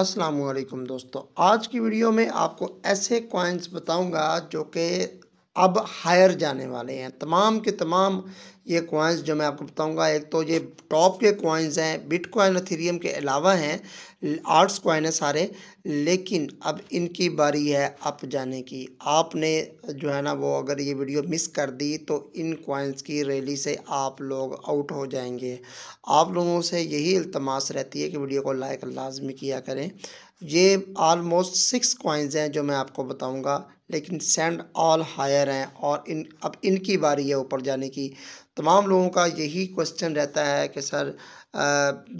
असलकुम दोस्तों आज की वीडियो में आपको ऐसे कॉइन्स बताऊंगा जो कि अब हायर जाने वाले हैं तमाम के तमाम ये कॉइन्स जो मैं आपको बताऊंगा एक तो ये टॉप के कोइंस हैं बिटकॉइन इथेरियम के अलावा हैं आर्ट्स कोइन है सारे लेकिन अब इनकी बारी है अप जाने की आपने जो है ना वो अगर ये वीडियो मिस कर दी तो इन कॉइन्स की रैली से आप लोग आउट हो जाएंगे आप लोगों से यही अल्तमास रहती है कि वीडियो को लाइक लाजमी किया करें ये आलमोस्ट सिक्स कोइंस हैं जो मैं आपको बताऊँगा लेकिन सेंड ऑल हायर हैं और इन अब इनकी बारी है ऊपर जाने की तमाम लोगों का यही क्वेश्चन रहता है कि सर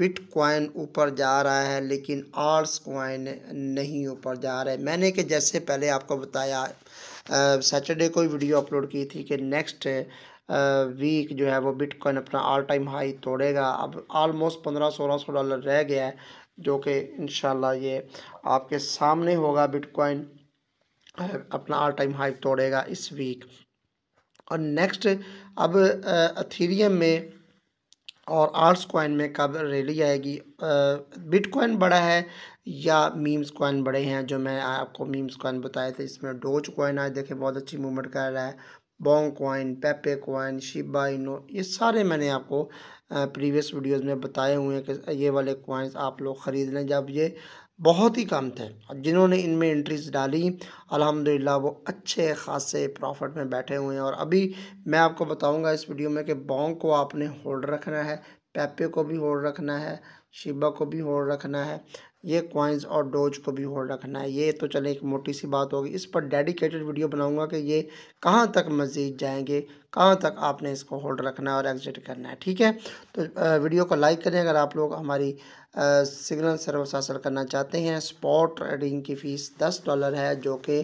बिट कॉइन ऊपर जा रहा है लेकिन आर्ट्स कॉइन नहीं ऊपर जा रहा है मैंने कि जैसे पहले आपको बताया सैटरडे को वीडियो अपलोड की थी कि नेक्स्ट वीक जो है वो बिटकॉइन अपना ऑल टाइम हाई तोड़ेगा अब आलमोस्ट पंद्रह सोलह सौ डॉलर रह गया है जो कि इन ये आपके सामने होगा बिटकॉइन अपना ऑल टाइम हाई तोड़ेगा इस वीक और नेक्स्ट अब अथीरियम में और आर्ट्स कॉइन में कब रैली आएगी बिटकॉइन बड़ा है या मीम्स कॉइन बड़े हैं जो मैं आपको मीम्स कॉइन बताए थे इसमें डोज कॉइन आज देखें बहुत अच्छी मूवमेंट कर रहा है Bonk coin Pepe coin Shiba Inu ये सारे मैंने आपको प्रीवियस वीडियोस में बताए हुए हैं कि ये वाले कॉइन्स आप लोग ख़रीद लें जब ये बहुत ही कम थे जिन्होंने इनमें एंट्रीज डाली अल्हम्दुलिल्लाह वो अच्छे खासे प्रॉफिट में बैठे हुए हैं और अभी मैं आपको बताऊंगा इस वीडियो में कि बॉन्ग को आपने होल्ड रखना है पेपे को भी होल्ड रखना है शिबा को भी होल्ड रखना है ये क्वाइंस और डोज को भी होल्ड रखना है ये तो चले एक मोटी सी बात होगी इस पर डेडिकेटेड वीडियो बनाऊंगा कि ये कहाँ तक मज़ीद जाएंगे कहाँ तक आपने इसको होल्ड रखना है और एग्जिट करना है ठीक है तो वीडियो को लाइक करें अगर आप लोग हमारी सिग्नल सर्विस हासिल करना चाहते हैं स्पॉट ट्रेडिंग की फ़ीस दस डॉलर है जो कि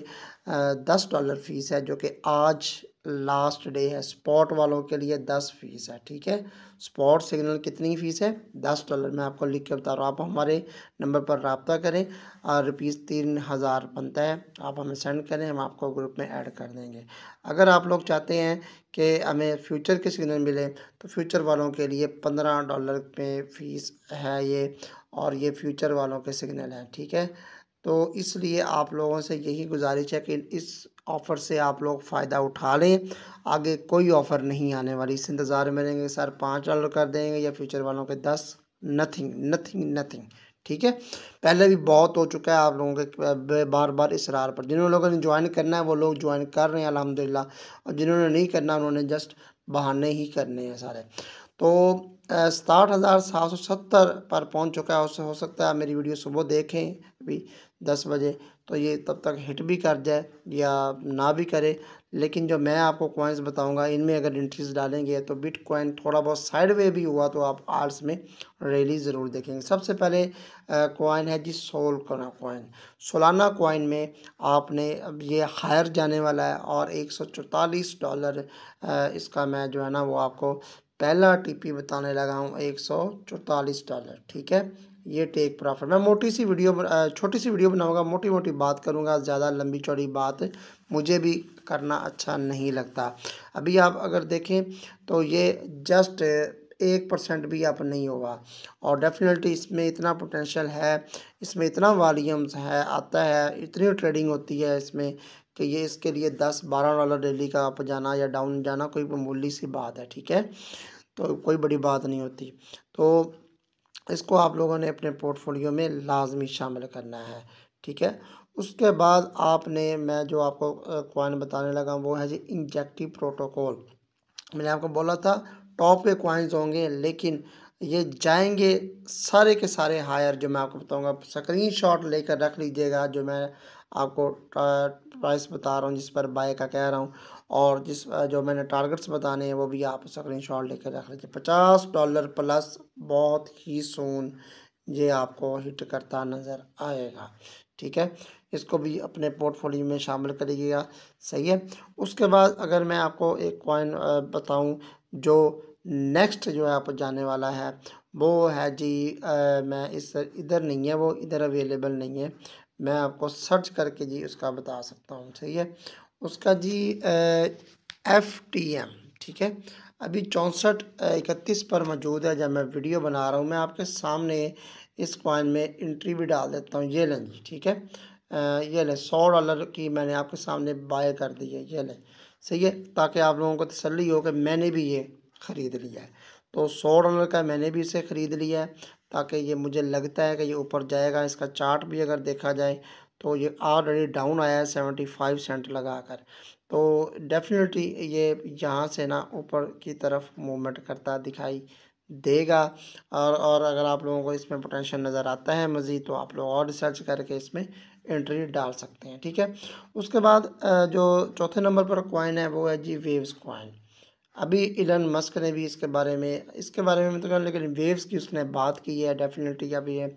दस डॉलर फीस है जो कि आज लास्ट डे है स्पॉट वालों के लिए दस फीस है ठीक है स्पॉट सिग्नल कितनी फ़ीस है दस डॉलर मैं आपको लिख के बता रहा हूँ आप हमारे नंबर पर रबता करें और रुपीज़ तीन हज़ार बनता है आप हमें सेंड करें हम आपको ग्रुप में ऐड कर देंगे अगर आप लोग चाहते हैं कि हमें फ्यूचर के सिग्नल मिले तो फ्यूचर वालों के लिए पंद्रह डॉलर में फ़ीस है ये और ये फ्यूचर वालों के सिग्नल हैं ठीक है तो इसलिए आप लोगों से यही गुजारिश है कि इस ऑफ़र से आप लोग फ़ायदा उठा लें आगे कोई ऑफ़र नहीं आने वाली इस इंतज़ार में रहेंगे सर पाँच डॉलर कर देंगे या फ्यूचर वालों के दस नथिंग नथिंग नथिंग ठीक है पहले भी बहुत हो चुका है आप लोगों के बार बार इसरार पर जिन्होंने लोगों ने ज्वाइन करना है वो लोग ज्वाइन कर रहे हैं अलहमदिल्ला और जिन्होंने नहीं करना उन्होंने जस्ट बहाने ही करने हैं सारे तो सताहठ हज़ार सात सौ सत्तर पर पहुंच चुका है उससे हो सकता है मेरी वीडियो सुबह देखें अभी दस बजे तो ये तब तक हिट भी कर जाए या ना भी करे लेकिन जो मैं आपको कॉइन्स बताऊंगा इनमें अगर इंट्रीज डालेंगे तो बिट कॉइन थोड़ा बहुत साइड वे भी हुआ तो आप आर्ट्स में रैली ज़रूर देखेंगे सबसे पहले कॉइन है जी सोल का कॉइन सोलाना कॉइन में आपने अब ये हायर जाने वाला है और एक सौ चौतालीस डॉलर इसका मैं जो है ना वो आपको पहला टीपी बताने लगा हूँ एक सौ चौतालीस डॉलर ठीक है ये टेक प्रॉफिट मैं मोटी सी वीडियो छोटी सी वीडियो बनाऊंगा मोटी मोटी बात करूंगा ज़्यादा लंबी चौड़ी बात मुझे भी करना अच्छा नहीं लगता अभी आप अगर देखें तो ये जस्ट एक परसेंट भी आप नहीं होगा और डेफिनेटली इसमें इतना पोटेंशियल है इसमें इतना वॉल्यूम्स है आता है इतनी ट्रेडिंग होती है इसमें कि ये इसके लिए दस बारह डॉलर डेली का अप जाना या डाउन जाना कोई मामूली सी बात है ठीक है तो कोई बड़ी बात नहीं होती तो इसको आप लोगों ने अपने पोर्टफोलियो में लाजमी शामिल करना है ठीक है उसके बाद आपने मैं जो आपको कॉइन बताने लगा वो है जी इंजेक्टिव प्रोटोकॉल मैंने आपको बोला था टॉप पे कॉइन्स होंगे लेकिन ये जाएंगे सारे के सारे हायर जो मैं आपको बताऊंगा स्क्रीन शॉट लेकर रख लीजिएगा जो मैं आपको प्राइस बता रहा हूँ जिस पर बाय का कह रहा हूँ और जिस जो मैंने टारगेट्स बताने हैं वो भी आप स्क्रीन शॉट लेकर रख लीजिए पचास डॉलर प्लस बहुत ही सोन ये आपको हिट करता नज़र आएगा ठीक है इसको भी अपने पोर्टफोलियो में शामिल करिएगा सही है उसके बाद अगर मैं आपको एक कॉइन बताऊं जो नेक्स्ट जो है आप जाने वाला है वो है जी आ, मैं इस इधर नहीं है वो इधर अवेलेबल नहीं है मैं आपको सर्च करके जी उसका बता सकता हूँ सही है उसका जी एफ टी एम ठीक है अभी चौंसठ इकतीस पर मौजूद है जब मैं वीडियो बना रहा हूँ मैं आपके सामने इस कॉइन में इंट्री भी डाल देता हूँ ये लें जी ठीक है आ, ये लें सौ डॉलर की मैंने आपके सामने बाय कर दी है ये लें सही है ताकि आप लोगों को तसली हो कि मैंने भी ये ख़रीद लिया है तो सौ डॉलर का मैंने भी इसे ख़रीद लिया है ताकि ये मुझे लगता है कि ये ऊपर जाएगा इसका चार्ट भी अगर देखा जाए तो ये ऑलरेडी डाउन आया है सेवेंटी फाइव सेंट लगा कर तो डेफिनेटली ये यहाँ से ना ऊपर की तरफ मूवमेंट करता दिखाई देगा और और अगर आप लोगों को इसमें पोटेंशियल नज़र आता है मज़ीद तो आप लोग और रिसर्च करके इसमें एंट्री डाल सकते हैं ठीक है उसके बाद जो चौथे नंबर पर कॉइन है वो है जी वेव्स कॉइन अभी इलन मस्क ने भी इसके बारे में इसके बारे में तो लेकिन वेव्स की उसने बात की है डेफिनेटली अभी है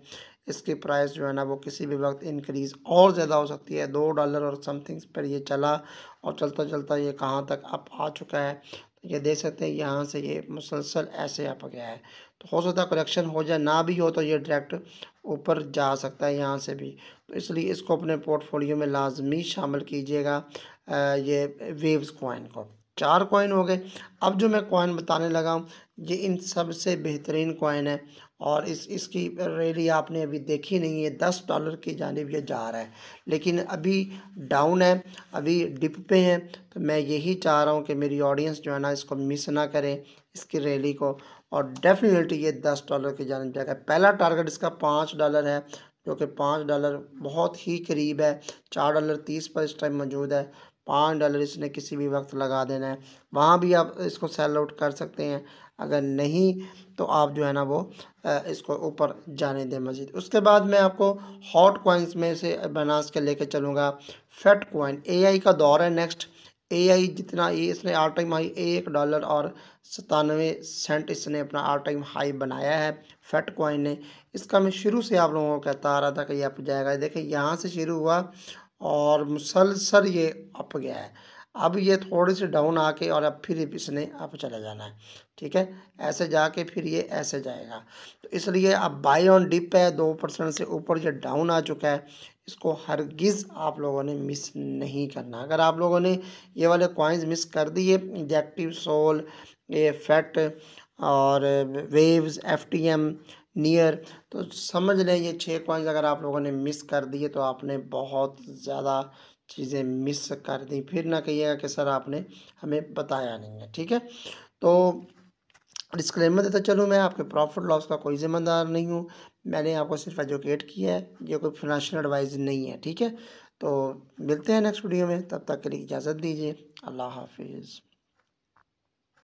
इसकी प्राइस जो है ना वो किसी भी वक्त इंक्रीज़ और ज़्यादा हो सकती है दो डॉलर और समथिंग्स पर ये चला और चलता चलता ये कहाँ तक अब आ चुका है तो ये देख सकते हैं यहाँ से ये मुसलसल ऐसे अप गया है तो हो सकता है करेक्शन हो जाए ना भी हो तो ये डायरेक्ट ऊपर जा सकता है यहाँ से भी तो इसलिए इसको अपने पोर्टफोलियो में लाजमी शामिल कीजिएगा ये वेव्स कोइन को चार कॉइन हो गए अब जो मैं कॉइन बताने लगा हूँ ये इन सबसे बेहतरीन कॉइन है और इस इसकी रैली आपने अभी देखी नहीं है दस डॉलर की जानब ये जा रहा है लेकिन अभी डाउन है अभी डिप पे है तो मैं यही चाह रहा हूँ कि मेरी ऑडियंस जो है ना इसको मिस ना करें इसकी रैली को और डेफिनेटली ये दस डॉलर की जानब जाएगा पहला टारगेट इसका पाँच डॉलर है जो कि पाँच डॉलर बहुत ही करीब है चार डॉलर तीस पर इस टाइम मौजूद है पाँच डॉलर इसने किसी भी वक्त लगा देना है वहाँ भी आप इसको सेल आउट कर सकते हैं अगर नहीं तो आप जो है ना वो इसको ऊपर जाने दें मज़ीद उसके बाद मैं आपको हॉट कॉइन्स में से बनास के लेके चलूँगा फेट कॉइन एआई का दौर है नेक्स्ट एआई जितना ये इसने आर टाइम हाई एक डॉलर और सतानवे सेंट इसने अपना आर टाइम हाई बनाया है फेट कॉइन ने इसका मैं शुरू से आप लोगों को कहता आ रहा था कि ये आप जाएगा देखें यहाँ से शुरू हुआ और मुसलसल ये अप गया है अब ये थोड़ी सी डाउन आके और अब फिर इसने अप चला जाना है ठीक है ऐसे जाके फिर ये ऐसे जाएगा तो इसलिए अब बाई ऑन डिप है दो परसेंट से ऊपर ये डाउन आ चुका है इसको हरगिज़ आप लोगों ने मिस नहीं करना अगर आप लोगों ने ये वाले कॉइन्स मिस कर दिए इंजेक्टिव सोल ये फैट और Waves F T M Near तो समझ लें ये छः पॉइंट्स अगर आप लोगों ने मिस कर दिए तो आपने बहुत ज़्यादा चीज़ें मिस कर दी फिर ना कहिएगा कि सर आपने हमें बताया नहीं है ठीक है तो डिस्क्लेमर देता चलूँ मैं आपके प्रॉफिट लॉस का कोई ज़िम्मेदार नहीं हूँ मैंने आपको सिर्फ एजुकेट किया है ये कोई फिनंशियल एडवाइस नहीं है ठीक है तो मिलते हैं नेक्स्ट वीडियो में तब तक के लिए इजाज़त दीजिए अल्लाह हाफिज़